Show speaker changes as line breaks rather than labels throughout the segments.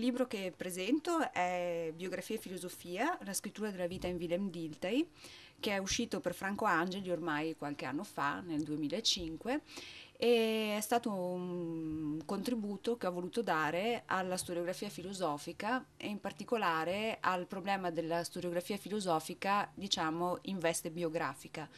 Il libro che presento è Biografia e filosofia, la scrittura della vita in Willem Dilthey, che è uscito per Franco Angeli ormai qualche anno fa, nel 2005, e è stato un contributo che ho voluto dare alla storiografia filosofica e in particolare al problema della storiografia filosofica, diciamo, in veste biografica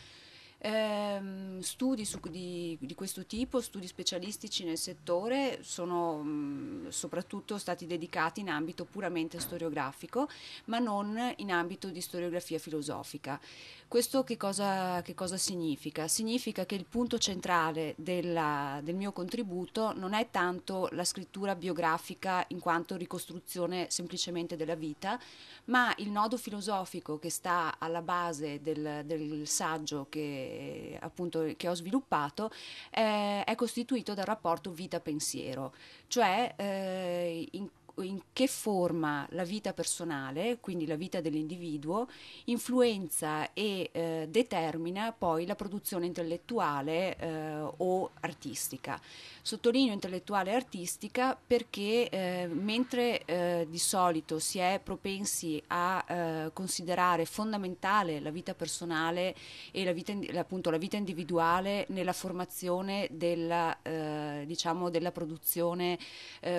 eh, studi su, di, di, questo tipo, studi specialistici nel settore, sono mh, mm, soprattutto stati dedicati in ambito puramente storiografico, ma non in ambito di storiografia filosofica. Questo che cosa, che cosa significa? Significa che il punto centrale della, del mio contributo non è tanto la scrittura biografica in quanto ricostruzione semplicemente della vita, ma il nodo filosofico che sta alla base del, del saggio che eh, appunto, che ho sviluppato eh, è costituito dal rapporto vita-pensiero, cioè eh, in in che forma la vita personale, quindi la vita dell'individuo, influenza e eh, determina poi la produzione intellettuale eh, o artistica. Sottolineo intellettuale e artistica perché eh, mentre eh, di solito si è propensi a eh, considerare fondamentale la vita personale e la vita, appunto, la vita individuale nella formazione della, eh, diciamo, della produzione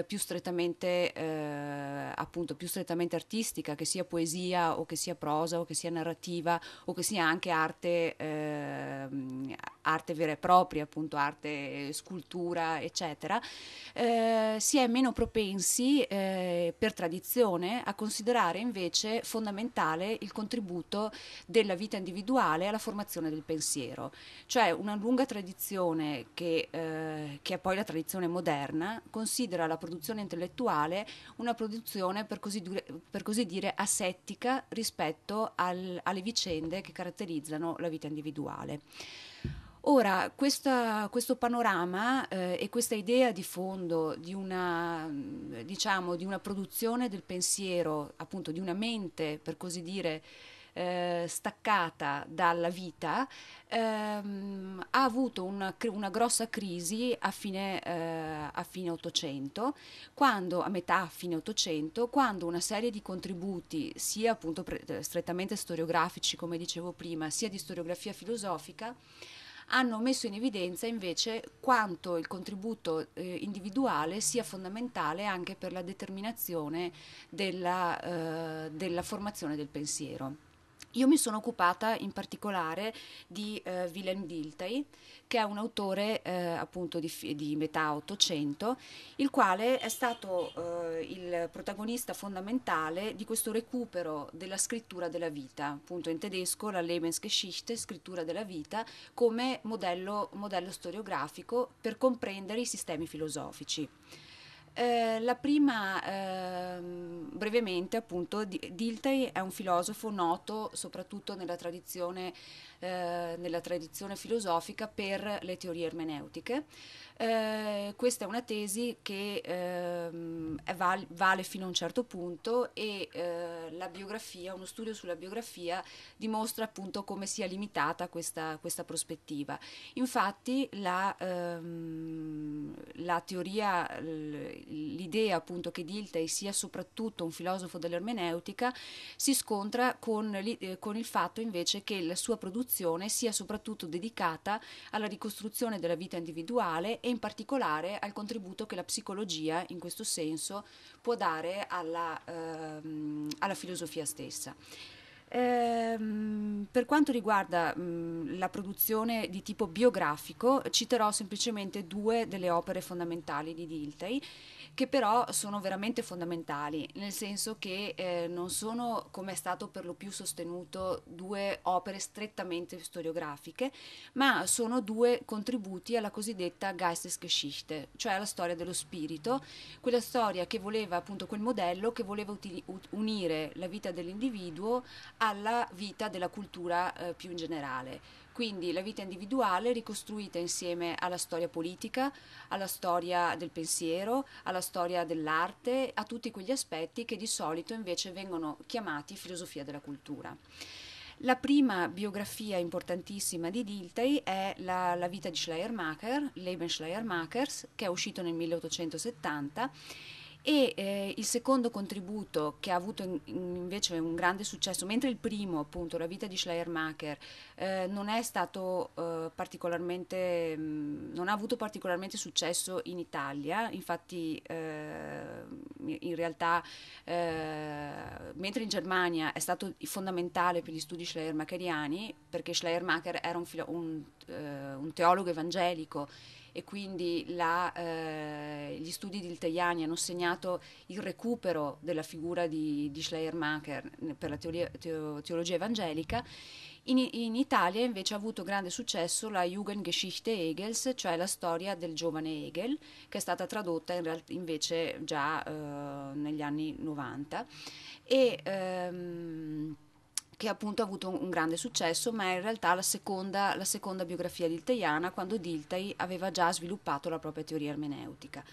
più strettamente eh, appunto più strettamente artistica, che sia poesia o che sia prosa o che sia narrativa o che sia anche arte ehm, arte vera e propria, appunto arte, eh, scultura, eccetera, eh, si è meno propensi eh, per tradizione a considerare invece fondamentale il contributo della vita individuale alla formazione del pensiero. Cioè una lunga tradizione che, eh, che è poi la tradizione moderna considera la produzione intellettuale una produzione per così, dure, per così dire asettica rispetto al, alle vicende che caratterizzano la vita individuale. Ora, questa, questo panorama eh, e questa idea di fondo di una, mm, diciamo, di una produzione del pensiero, appunto di una mente, per così dire, eh, staccata dalla vita, ehm, ha avuto una, una, grossa crisi a fine, eh, a fine 800, quando, a metà fine 800, quando una serie di contributi, sia appunto pre- strettamente storiografici, come dicevo prima, sia di storiografia filosofica, hanno messo in evidenza invece quanto il contributo eh, individuale sia fondamentale anche per la determinazione della, eh, della formazione del pensiero. Io mi sono occupata in particolare di eh, Willem Dilthey, che è un autore eh, appunto di, di, metà Ottocento, il quale è stato eh, il protagonista fondamentale di questo recupero della scrittura della vita, appunto in tedesco la Lebensgeschichte, scrittura della vita, come modello, modello storiografico per comprendere i sistemi filosofici. Eh, la prima, ehm, brevemente, appunto, Dilthey è un filosofo noto soprattutto nella tradizione eh, nella tradizione filosofica per le teorie ermeneutiche. Eh, questa è una tesi che ehm, val- vale fino a un certo punto e eh, la biografia, uno studio sulla biografia dimostra appunto come sia limitata questa, questa prospettiva. Infatti la, ehm, la teoria, l'idea appunto che Dilthey sia soprattutto un filosofo dell'ermeneutica si scontra con, eh, con il fatto invece che la sua produzione ricostruzione sia soprattutto dedicata alla ricostruzione della vita individuale e in particolare al contributo che la psicologia in questo senso può dare alla, ehm, alla filosofia stessa. Ehm, per quanto riguarda mh, la produzione di tipo biografico, citerò semplicemente due delle opere fondamentali di Dilthey che però sono veramente fondamentali, nel senso che eh, non sono, come è stato per lo più sostenuto, due opere strettamente storiografiche, ma sono due contributi alla cosiddetta Geistesgeschichte, cioè alla storia dello spirito, quella storia che voleva appunto quel modello che voleva utili- unire la vita dell'individuo alla vita della cultura eh, più in generale quindi la vita individuale ricostruita insieme alla storia politica, alla storia del pensiero, alla storia dell'arte, a tutti quegli aspetti che di solito invece vengono chiamati filosofia della cultura. La prima biografia importantissima di Dilthey è la, la vita di Schleiermacher, Leben Schleiermachers, che è uscito nel 1870 e eh, il secondo contributo che ha avuto in, in invece un grande successo, mentre il primo, appunto, La vita di Schleiermacher, eh, non è stato eh, particolarmente, mh, mm, non ha avuto particolarmente successo in Italia, infatti eh, in realtà, eh, mentre in Germania è stato fondamentale per gli studi schleiermacheriani, perché Schleiermacher era un, filo- un, eh, un teologo evangelico e quindi la, eh, gli studi di Ilteiani hanno segnato il recupero della figura di, di Schleiermacher per la teoria, teo, teologia evangelica. In, in, Italia invece ha avuto grande successo la Jugendgeschichte Hegels, cioè la storia del giovane Hegel, che è stata tradotta in realtà invece già eh, negli anni 90. E, ehm, che appunto ha avuto un, grande successo, ma è in realtà la seconda, la seconda biografia di quando Diltai aveva già sviluppato la propria teoria ermeneutica.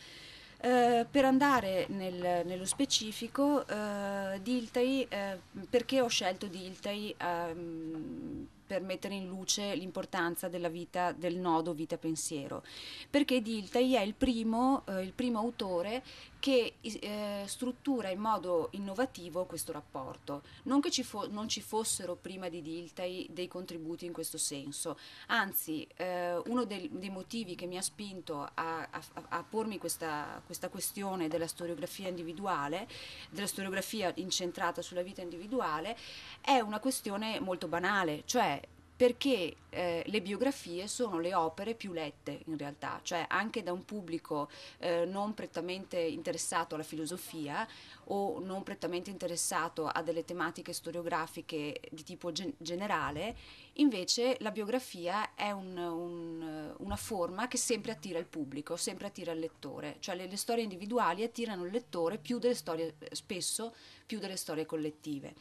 Eh, per andare nel, nello specifico, eh, Diltai, eh, perché ho scelto Diltai ehm, per mettere in luce l'importanza della vita, del nodo vita-pensiero? Perché Diltai è il primo, eh, il primo autore che eh, struttura in modo innovativo questo rapporto. Non che ci fo- non ci fossero prima di Diltai dei contributi in questo senso, anzi eh, uno del, dei motivi che mi ha spinto a, a, a pormi questa, questa, questione della storiografia individuale, della storiografia incentrata sulla vita individuale, è una questione molto banale, cioè perché eh, le biografie sono le opere più lette in realtà, cioè anche da un pubblico eh, non prettamente interessato alla filosofia o non prettamente interessato a delle tematiche storiografiche di tipo gen- generale, invece la biografia è un, un, una forma che sempre attira il pubblico, sempre attira il lettore, cioè le, le storie individuali attirano il lettore più delle storie, spesso più delle storie collettive.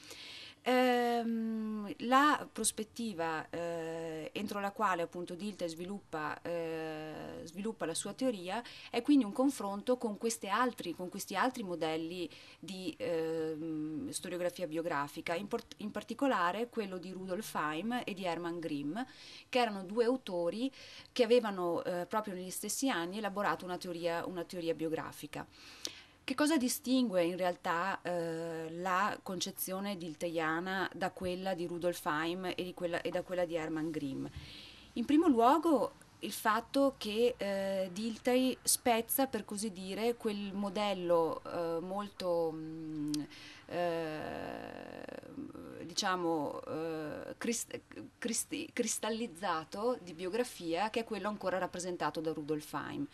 Ehm, la prospettiva eh, entro la quale appunto Dilthey sviluppa, eh, sviluppa, la sua teoria è quindi un confronto con, altri, con questi altri modelli di eh, storiografia biografica, in, port- in, particolare quello di Rudolf Heim e di Hermann Grimm, che erano due autori che avevano eh, proprio negli stessi anni elaborato una teoria, una teoria biografica. Che cosa distingue in realtà eh, la concezione dilteiana da quella di Rudolf Heim e, quella, e da quella di Hermann Grimm? In primo luogo il fatto che eh, Dilthey spezza, per così dire, quel modello eh, molto, mh, mm, eh, diciamo, eh, crist- crist- cristallizzato di biografia, che è quello ancora rappresentato da Rudolf Heim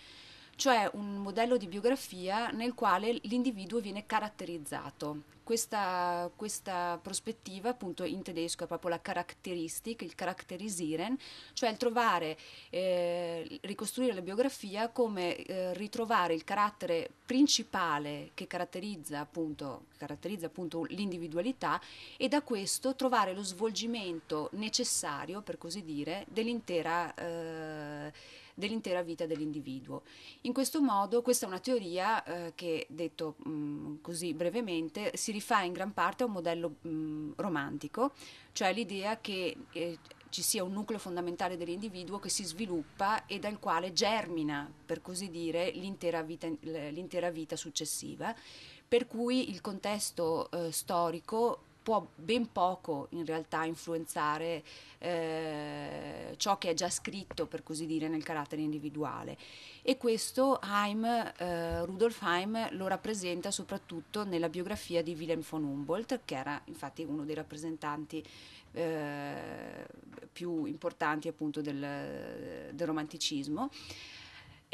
cioè un modello di biografia nel quale l'individuo viene caratterizzato. Questa, questa prospettiva appunto in tedesco è proprio la caratteristica, il caratterisieren, cioè il trovare, eh, ricostruire la biografia come eh, ritrovare il carattere principale che caratterizza appunto, caratterizza appunto l'individualità e da questo trovare lo svolgimento necessario, per così dire, dell'intera... Eh, dell'intera vita dell'individuo. In questo modo, questa è una teoria eh, che, detto mh, mm, così brevemente, si rifà in gran parte a un modello mh, mm, romantico, cioè l'idea che eh, ci sia un nucleo fondamentale dell'individuo che si sviluppa e dal quale germina, per così dire, l'intera vita, l'intera vita successiva per cui il contesto eh, storico può ben poco in realtà influenzare eh, ciò che è già scritto, per così dire, nel carattere individuale. E questo Heim, eh, Rudolf Heim lo rappresenta soprattutto nella biografia di Wilhelm von Humboldt, che era infatti uno dei rappresentanti eh, più importanti appunto del, del romanticismo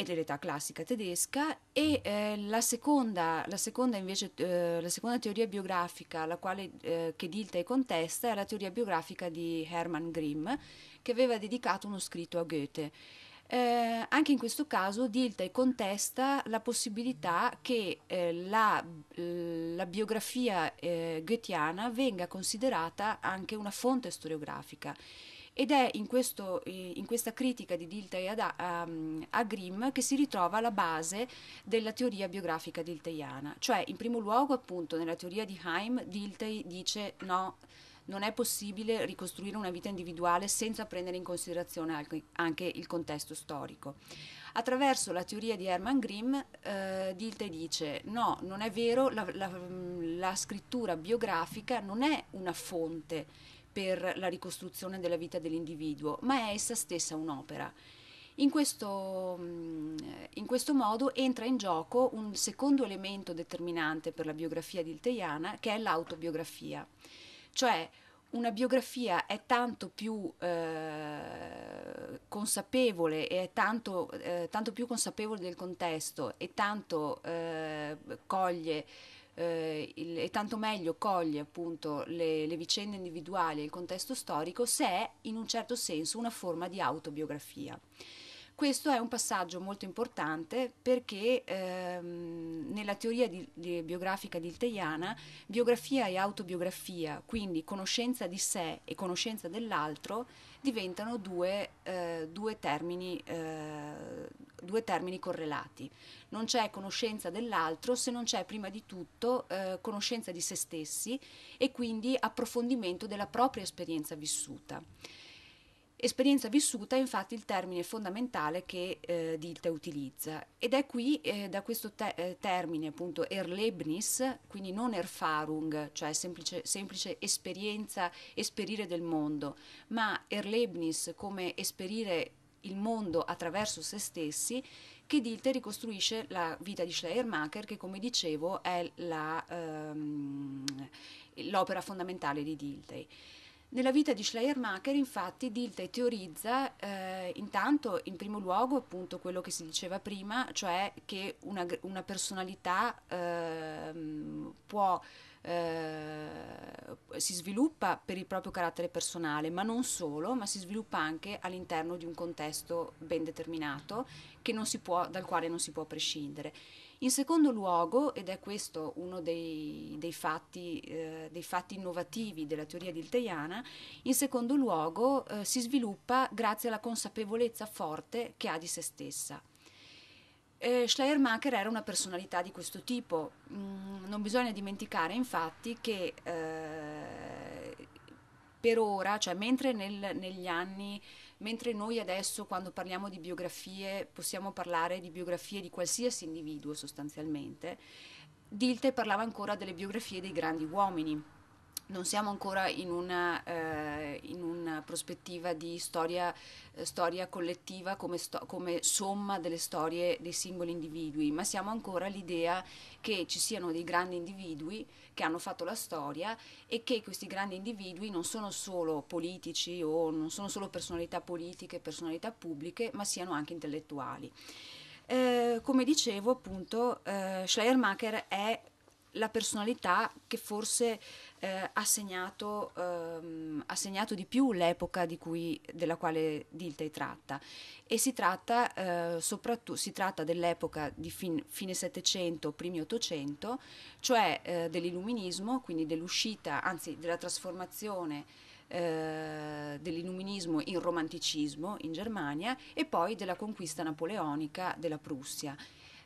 e dell'età classica tedesca e eh, la, seconda, la, seconda invece, eh, la, seconda, teoria biografica la quale, eh, che Dilthey contesta è la teoria biografica di Hermann Grimm che aveva dedicato uno scritto a Goethe. Eh, anche in questo caso Dilthey contesta la possibilità che eh, la, eh, la, biografia goetiana venga considerata anche una fonte storiografica ed è in, questo, in questa critica di Dilthey a, ehm, a, Grimm che si ritrova la base della teoria biografica dilteiana. Cioè, in primo luogo, appunto, nella teoria di Haim, Dilthey dice no, non è possibile ricostruire una vita individuale senza prendere in considerazione anche il contesto storico. Attraverso la teoria di Hermann Grimm, eh, Dilte dice no, non è vero, la, la, la scrittura biografica non è una fonte per la ricostruzione della vita dell'individuo, ma è essa stessa un'opera. In questo, mm, in questo, modo entra in gioco un secondo elemento determinante per la biografia di Ilteiana, che è l'autobiografia. Cioè, una biografia è tanto più eh, consapevole e è tanto, eh, tanto, più consapevole del contesto e tanto eh, coglie eh, il, e tanto meglio coglie appunto le, le vicende individuali e il contesto storico se è in un certo senso una forma di autobiografia. Questo è un passaggio molto importante perché ehm, nella teoria di, di biografica di Ilteiana, biografia e autobiografia, quindi conoscenza di sé e conoscenza dell'altro, diventano due, eh, due, termini, eh, due, termini, correlati. Non c'è conoscenza dell'altro se non c'è prima di tutto eh, conoscenza di se stessi e quindi approfondimento della propria esperienza vissuta. Esperienza vissuta è infatti il termine fondamentale che eh, Dilthey utilizza ed è qui eh, da questo te- eh, termine appunto Erlebnis, quindi non Erfahrung, cioè semplice, semplice esperienza, esperire del mondo, ma Erlebnis come esperire il mondo attraverso se stessi, che Dilte ricostruisce la vita di Schleiermacher, che come dicevo è la, ehm, l'opera fondamentale di Dilte. Nella vita di Schleiermacher infatti Dilthey teorizza eh, intanto in primo luogo appunto quello che si diceva prima, cioè che una, una personalità eh, può, eh, si sviluppa per il proprio carattere personale, ma non solo, ma si sviluppa anche all'interno di un contesto ben determinato non si può, dal quale non si può prescindere. In secondo luogo, ed è questo uno dei, dei, fatti, eh, dei fatti, innovativi della teoria dilteiana, in secondo luogo eh, si sviluppa grazie alla consapevolezza forte che ha di se stessa. Eh, Schleiermacher era una personalità di questo tipo, mm, non bisogna dimenticare infatti che eh, per ora, cioè mentre nel, negli anni mentre noi adesso quando parliamo di biografie possiamo parlare di biografie di qualsiasi individuo sostanzialmente, Dilte parlava ancora delle biografie dei grandi uomini non siamo ancora in una, eh, in una prospettiva di storia, eh, storia collettiva come, sto, come, somma delle storie dei singoli individui, ma siamo ancora all'idea che ci siano dei grandi individui che hanno fatto la storia e che questi grandi individui non sono solo politici o non sono solo personalità politiche, personalità pubbliche, ma siano anche intellettuali. Eh, come dicevo appunto, eh, Schleiermacher è la personalità che forse eh, ha, segnato, ehm, ha, segnato, di più l'epoca di cui, della quale Dilthey tratta e si tratta, eh, soprattutto, si tratta dell'epoca di fin, fine Settecento, primi Ottocento, cioè eh, dell'illuminismo, quindi dell'uscita, anzi della trasformazione eh, dell'illuminismo in romanticismo in Germania e poi della conquista napoleonica della Prussia.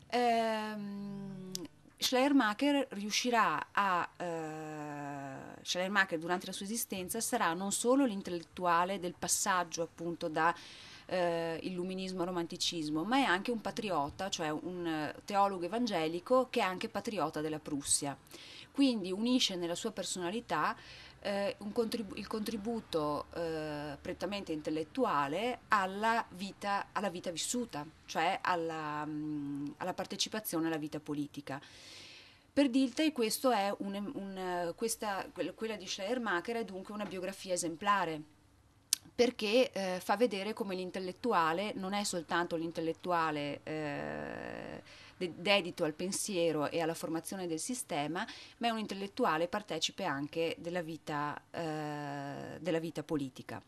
Ehm, Schleiermacher riuscirà a eh, Schleiermacher durante la sua esistenza sarà non solo l'intellettuale del passaggio appunto da eh, illuminismo a romanticismo, ma è anche un patriota, cioè un eh, teologo evangelico che è anche patriota della Prussia. Quindi unisce nella sua personalità eh, contribu- il contributo eh, prettamente intellettuale alla vita, alla vita vissuta, cioè alla, mh, mm, alla partecipazione alla vita politica. Per Dilthey un, un, questa, quella di Schleiermacher è dunque una biografia esemplare, perché eh, fa vedere come l'intellettuale non è soltanto l'intellettuale eh, dedito al pensiero e alla formazione del sistema, ma è un intellettuale partecipe anche della vita, eh, della vita politica.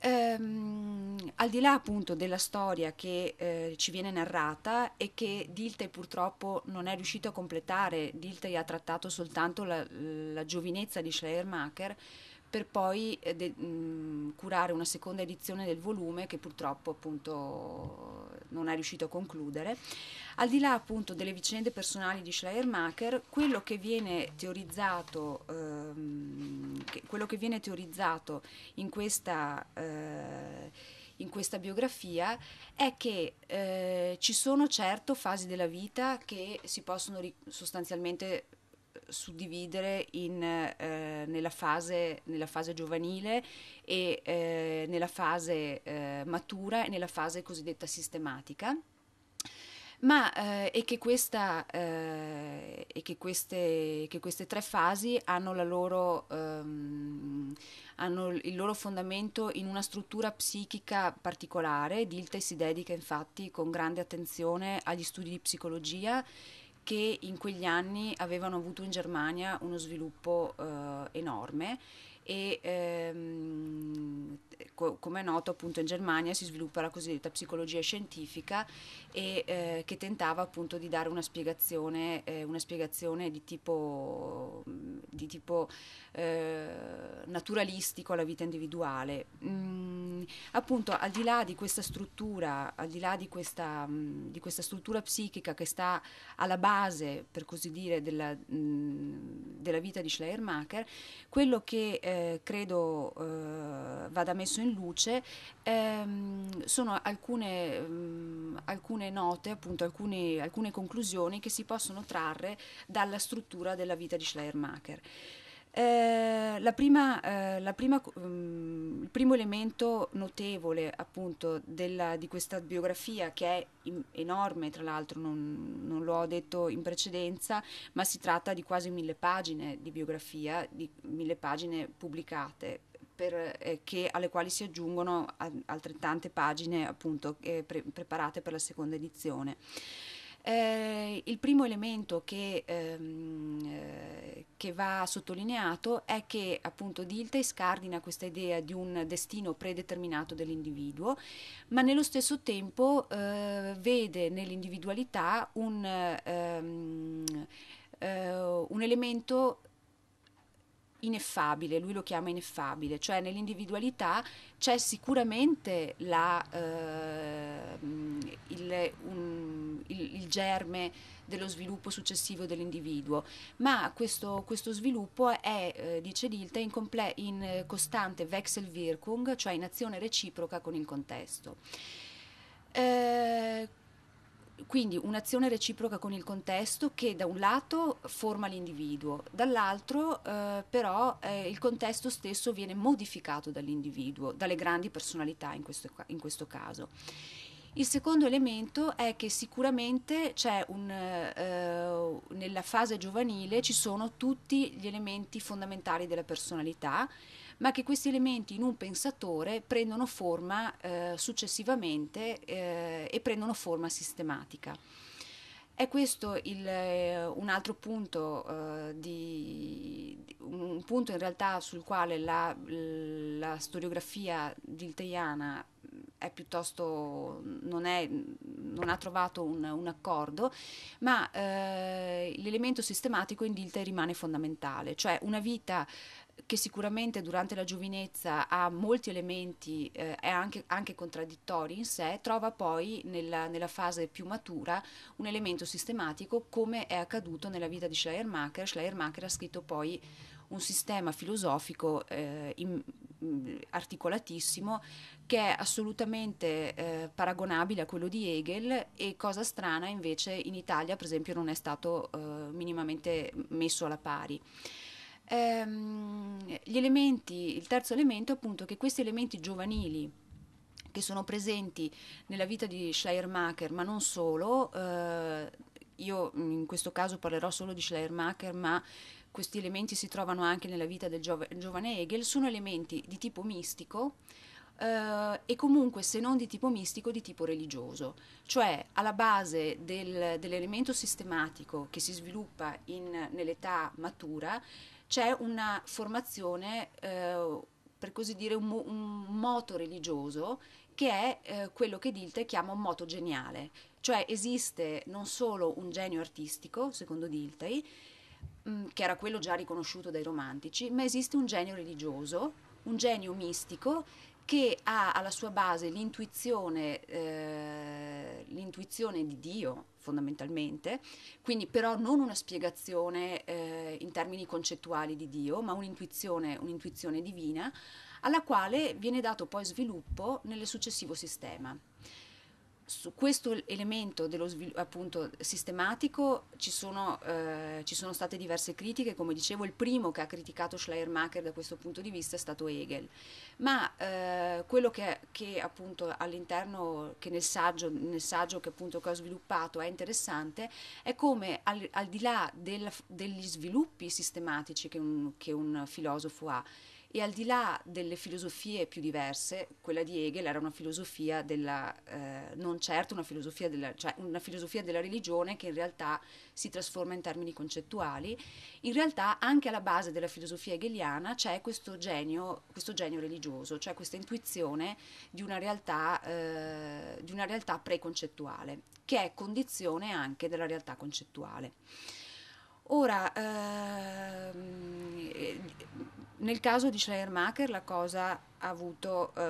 Ehm, al di là appunto della storia che eh, ci viene narrata e che Dilthey purtroppo non è riuscito a completare, Dilthey ha trattato soltanto la, la giovinezza di Schleiermacher, per poi eh, de- mm, curare una seconda edizione del volume che purtroppo appunto non è riuscito a concludere. Al di là appunto delle vicende personali di Schleiermacher, quello che viene teorizzato, ehm, che, quello che viene teorizzato in questa eh, in questa biografia è che eh, ci sono certo fasi della vita che si possono ri- sostanzialmente suddividere in, eh, nella, fase, nella, fase, giovanile e eh, nella fase eh, matura e nella fase cosiddetta sistematica. Ma eh, e che, questa, eh, e che, queste, che queste tre fasi hanno, loro, ehm, hanno il loro fondamento in una struttura psichica particolare. Dilte si dedica infatti con grande attenzione agli studi di psicologia che in quegli anni avevano avuto in Germania uno sviluppo eh, enorme e ehm, co- come è noto appunto in Germania si sviluppa la cosiddetta psicologia scientifica e, eh, che tentava appunto di dare una spiegazione, eh, una spiegazione di tipo, di tipo eh, naturalistico alla vita individuale. Mm, appunto al di là di questa struttura, al di là di questa, mh, mm, di questa struttura psichica che sta alla base per così dire della, mh, mm, della vita di Schleiermacher, quello che eh, eh, credo eh, vada messo in luce ehm, sono alcune, mh, mm, alcune note, appunto alcune, alcune conclusioni che si possono trarre dalla struttura della vita di Schleiermacher. Eh, la prima, eh, la prima, um, il primo elemento notevole appunto della, di questa biografia che è in, enorme tra l'altro non, non l'ho detto in precedenza ma si tratta di quasi mille pagine di biografia di mille pagine pubblicate per, eh, che, alle quali si aggiungono altrettante pagine appunto eh, pre- preparate per la seconda edizione eh, il primo elemento che, ehm, eh, che, va sottolineato è che appunto Dilthey scardina questa idea di un destino predeterminato dell'individuo, ma nello stesso tempo eh, vede nell'individualità un, ehm, eh, un elemento ineffabile, lui lo chiama ineffabile, cioè nell'individualità c'è sicuramente la, eh, il, un, il, il, germe dello sviluppo successivo dell'individuo, ma questo, questo sviluppo è, eh, dice Dilte, in, comple- in costante Wechselwirkung, cioè in azione reciproca con il contesto. Eh, quindi un'azione reciproca con il contesto che da un lato forma l'individuo, dall'altro eh, però eh, il contesto stesso viene modificato dall'individuo, dalle grandi personalità in questo, in questo caso. Il secondo elemento è che sicuramente un, eh, nella fase giovanile ci sono tutti gli elementi fondamentali della personalità, ma che questi elementi in un pensatore prendono forma eh, successivamente eh, e prendono forma sistematica. È questo il, eh, un altro punto, eh, di, un punto in realtà sul quale la, la storiografia dilteiana mm, è piuttosto, non, è, non ha trovato un, un accordo, ma eh, l'elemento sistematico in Dilte rimane fondamentale, cioè una vita che sicuramente durante la giovinezza ha molti elementi e eh, anche, anche, contraddittori in sé, trova poi nella, nella, fase più matura un elemento sistematico come è accaduto nella vita di Schleiermacher. Schleiermacher ha scritto poi un sistema filosofico eh, in, mm, articolatissimo che è assolutamente eh, paragonabile a quello di Hegel e cosa strana invece in Italia per esempio non è stato eh, minimamente messo alla pari. Ehm, gli elementi, il terzo elemento è appunto che questi elementi giovanili che sono presenti nella vita di Schleiermacher, ma non solo, eh, io in questo caso parlerò solo di Schleiermacher, ma questi elementi si trovano anche nella vita del giove, giovane Hegel, sono elementi di tipo mistico eh, e comunque se non di tipo mistico, di tipo religioso, cioè alla base del, dell'elemento sistematico che si sviluppa in, nell'età matura c'è una formazione, eh, per così dire, un, un, moto religioso che è eh, quello che Dilte chiama un moto geniale, cioè esiste non solo un genio artistico, secondo Dilthey, mm, che era quello già riconosciuto dai romantici, ma esiste un genio religioso, un genio mistico che ha alla sua base l'intuizione, eh, l'intuizione di Dio fondamentalmente, quindi però non una spiegazione eh, in termini concettuali di Dio, ma un'intuizione, un'intuizione divina, alla quale viene dato poi sviluppo nel successivo sistema su questo elemento dello sviluppo appunto sistematico ci sono, eh, ci sono, state diverse critiche, come dicevo il primo che ha criticato Schleiermacher da questo punto di vista è stato Hegel, ma eh, quello che, che appunto all'interno, che nel saggio, nel saggio che appunto che ho sviluppato è interessante, è come al, al di là del, degli sviluppi sistematici che un, che un filosofo ha, e al di là delle filosofie più diverse, quella di Hegel era una filosofia della, eh, non certo una filosofia della, cioè una filosofia della religione che in realtà si trasforma in termini concettuali. In realtà anche alla base della filosofia hegeliana c'è questo genio, questo genio religioso, cioè questa intuizione di una realtà, eh, di una realtà preconcettuale, che è condizione anche della realtà concettuale. Ora, ehm, nel caso di Schleiermacher la cosa ha avuto, eh,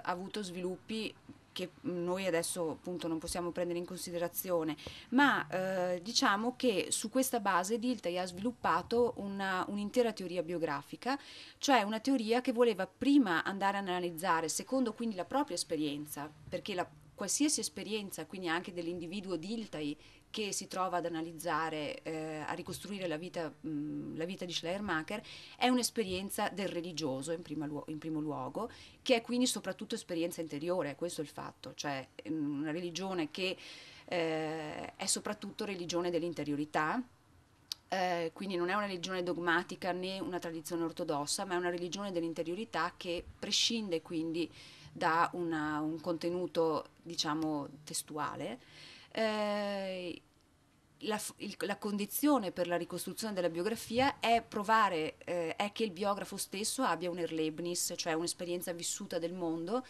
ha avuto sviluppi che noi adesso appunto non possiamo prendere in considerazione, ma eh, diciamo che su questa base Dilthey ha sviluppato una, un'intera teoria biografica, cioè una teoria che voleva prima andare ad analizzare, secondo quindi la propria esperienza, perché la, qualsiasi esperienza, quindi anche dell'individuo Dilthey che si trova ad analizzare, eh, a ricostruire la vita, mh, la vita, di Schleiermacher, è un'esperienza del religioso in, luo- in, primo luogo, che è quindi soprattutto esperienza interiore, questo è il fatto, cioè una religione che eh, è soprattutto religione dell'interiorità, eh, quindi non è una religione dogmatica né una tradizione ortodossa, ma è una religione dell'interiorità che prescinde quindi da una, un contenuto diciamo testuale eh, la, il, la, condizione per la ricostruzione della biografia è provare, eh, è che il biografo stesso abbia un Erlebnis, cioè un'esperienza vissuta del mondo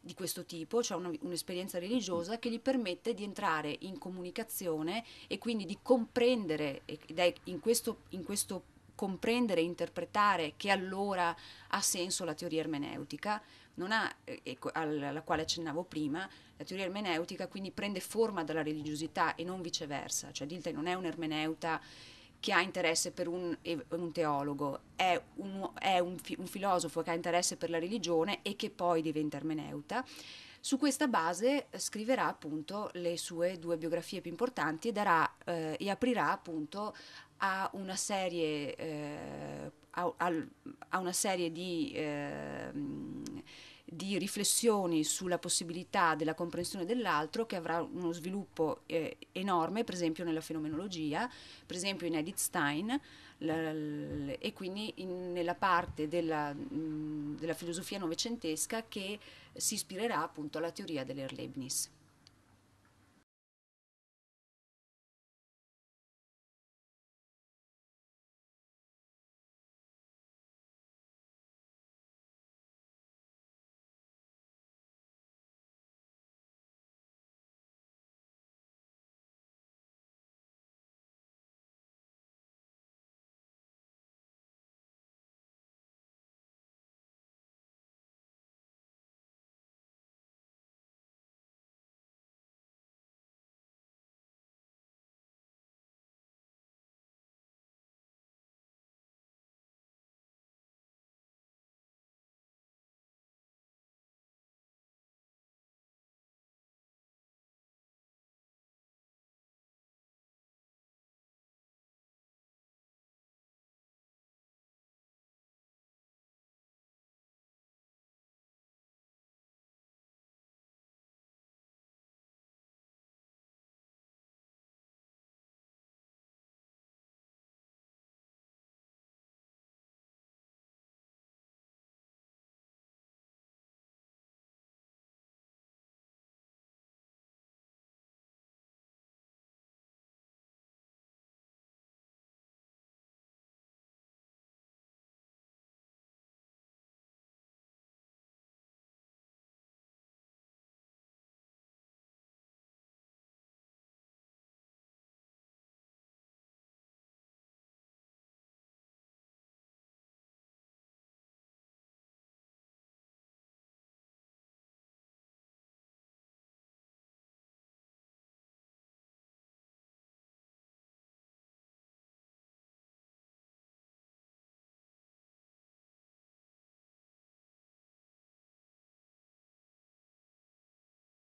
di questo tipo, cioè un, un'esperienza religiosa che gli permette di entrare in comunicazione e quindi di comprendere, ed è in questo, in questo comprendere e interpretare che allora ha senso la teoria ermeneutica, non ha, eh, ecco, alla quale accennavo prima, la teoria ermeneutica quindi prende forma dalla religiosità e non viceversa, cioè Dilthey non è un ermeneuta che ha interesse per un, un teologo, è, un, è un, fi, un, filosofo che ha interesse per la religione e che poi diventa ermeneuta. Su questa base eh, scriverà appunto le sue due biografie più importanti e, darà, eh, e aprirà appunto a una serie, eh, a, a, a una serie di... Eh, di riflessioni sulla possibilità della comprensione dell'altro che avrà uno sviluppo eh, enorme, per esempio nella fenomenologia, per esempio in Edith Stein e quindi in, nella parte della, mh, mm, della filosofia novecentesca che si ispirerà appunto alla teoria dell'Erlebnis.